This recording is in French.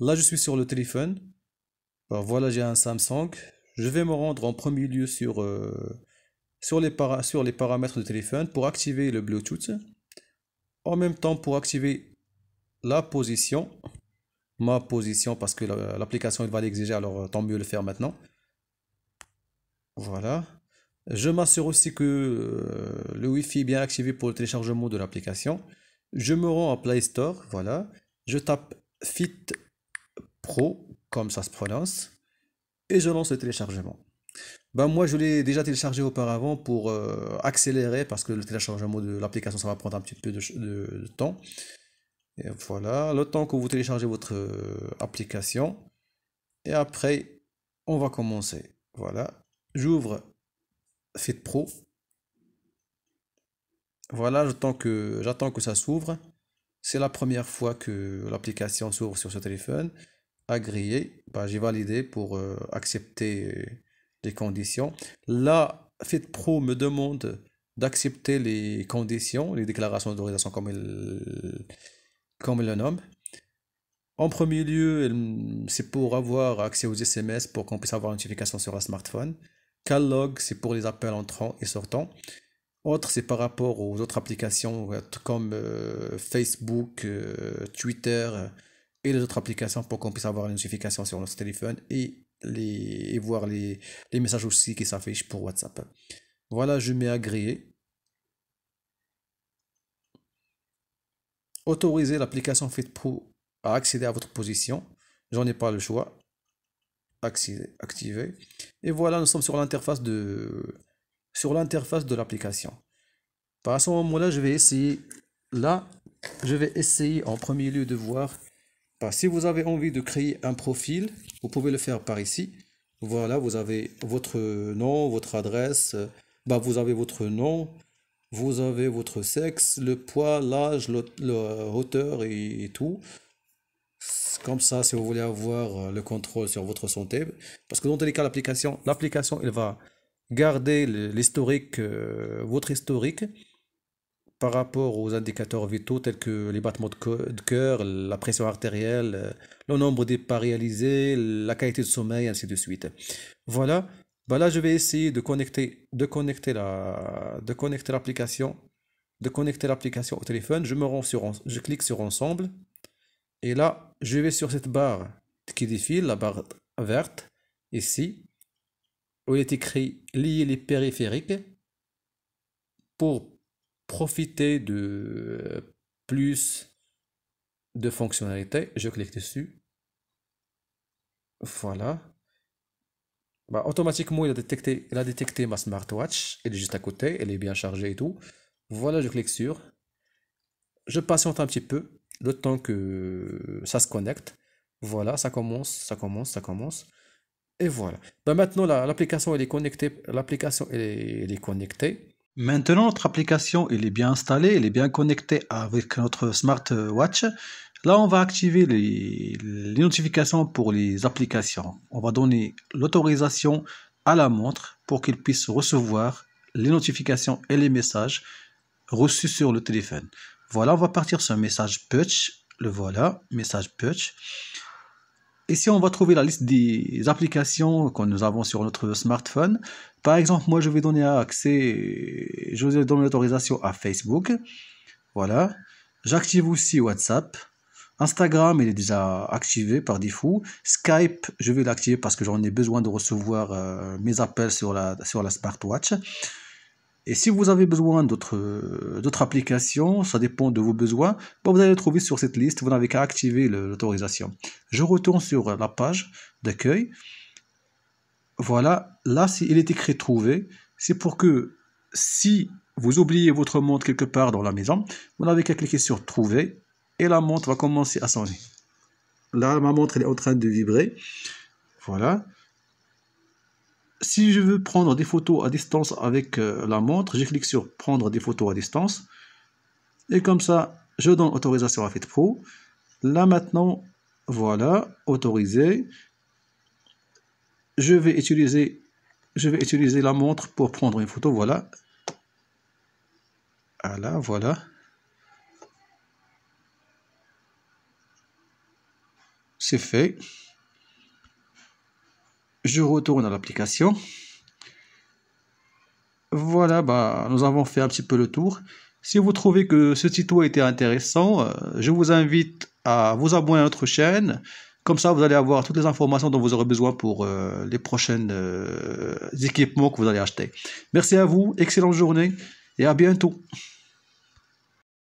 Là, je suis sur le téléphone. Ben, voilà, j'ai un Samsung. Je vais me rendre en premier lieu sur, euh, sur, les paramètres de téléphone pour activer le Bluetooth. En même temps, pour activer la position, ma position, parce que l'application va l'exiger, alors euh, tant mieux le faire maintenant. Voilà. Je m'assure aussi que euh, le Wi-Fi est bien activé pour le téléchargement de l'application. Je me rends à Play Store, voilà. Je tape Fit Pro, comme ça se prononce, et je lance le téléchargement. Ben moi, je l'ai déjà téléchargé auparavant pour euh, accélérer, parce que le téléchargement de l'application, ça va prendre un petit peu de, temps. Et voilà, le temps que vous téléchargez votre euh, application. Et après, on va commencer. Voilà, j'ouvre Fit Pro. Voilà, j'attends que, j'attends que ça s'ouvre. C'est la première fois que l'application s'ouvre sur ce téléphone agréé, bah, j'ai validé pour euh, accepter euh, les conditions. Là, FITPRO Pro me demande d'accepter les conditions, les déclarations d'autorisation comme il, comme le nomme. En premier lieu, c'est pour avoir accès aux SMS pour qu'on puisse avoir une notification sur un smartphone. log, c'est pour les appels entrants et sortants. Autre, c'est par rapport aux autres applications comme euh, Facebook, Twitter, les autres applications pour qu'on puisse avoir les notifications sur notre téléphone et, les, et voir les, messages aussi qui s'affichent pour WhatsApp. Voilà, je mets agréé. Autoriser l'application FitPro Pro à accéder à votre position. J'en ai pas le choix. Activer. Et voilà, nous sommes sur l'interface de sur l'interface de l'application. À ce moment-là, je vais essayer. Là, je vais essayer en premier lieu de voir si vous avez envie de créer un profil, vous pouvez le faire par ici. Voilà, vous avez votre nom, votre adresse. Euh, bah, vous avez votre nom, vous avez votre sexe, le poids, l'âge, la hauteur et, tout. Comme ça, si vous voulez avoir euh, le contrôle sur votre santé, parce que dans tous les cas, l'application, elle va garder l'historique, euh, votre historique, par rapport aux indicateurs vitaux tels que les battements de cœur, la pression artérielle, euh, le nombre des pas réalisés, la qualité de sommeil, ainsi de suite. Voilà. là, je vais essayer de connecter, de connecter la, de connecter l'application, de connecter l'application au téléphone. Je me rends sur, je clique sur ensemble, et là, je vais sur cette barre qui défile, la barre verte ici, où il est écrit lier les périphériques pour profiter de euh, plus de fonctionnalités. Je clique dessus. Voilà. Bah, automatiquement, il a, détecté, il détecté ma smartwatch. Elle est juste à côté. Elle est bien chargée et tout. Voilà, je clique sur. Je patiente un petit peu. Le temps que ça se connecte. Voilà, ça commence, ça commence, ça commence. Et voilà. Bah, maintenant, l'application, est connectée. L'application, est connectée. Maintenant, notre application est bien installée, elle est bien connectée avec notre smartwatch. Là, on va activer les, notifications pour les applications. On va donner l'autorisation à la montre pour qu'elle puisse recevoir les notifications et les messages reçus sur le téléphone. Voilà, on va partir sur un message PUTCH. Le voilà, message PUTCH. Ici, on va trouver la liste des applications que nous avons sur notre smartphone. Par exemple, moi, je vais donner accès, je vais donner l'autorisation à Facebook. Voilà. J'active aussi WhatsApp. Instagram, il est déjà activé par défaut. Skype, je vais l'activer parce que j'en ai besoin de recevoir euh, mes appels sur la, sur la smartwatch. Et si vous avez besoin d'autres euh, applications, ça dépend de vos besoins, vous allez les trouver sur cette liste, vous n'avez qu'à activer l'autorisation. Je retourne sur la page d'accueil. Voilà, là, il est écrit trouver. C'est pour que si vous oubliez votre montre quelque part dans la maison, vous n'avez qu'à cliquer sur trouver et la montre va commencer à sonner. Là, ma montre est en train de vibrer. Voilà. Si je veux prendre des photos à distance avec euh, la montre, je clique sur prendre des photos à distance. Et comme ça, je donne autorisation à Fit Pro. Là maintenant, voilà, autorisé. Je vais utiliser, je vais utiliser la montre pour prendre une photo. Voilà. Voilà, voilà. C'est fait. Je retourne à l'application. Voilà, bah, nous avons fait un petit peu le tour. Si vous trouvez que ce tuto été intéressant, euh, je vous invite à vous abonner à notre chaîne. Comme ça, vous allez avoir toutes les informations dont vous aurez besoin pour euh, les prochains euh, équipements que vous allez acheter. Merci à vous, excellente journée et à bientôt.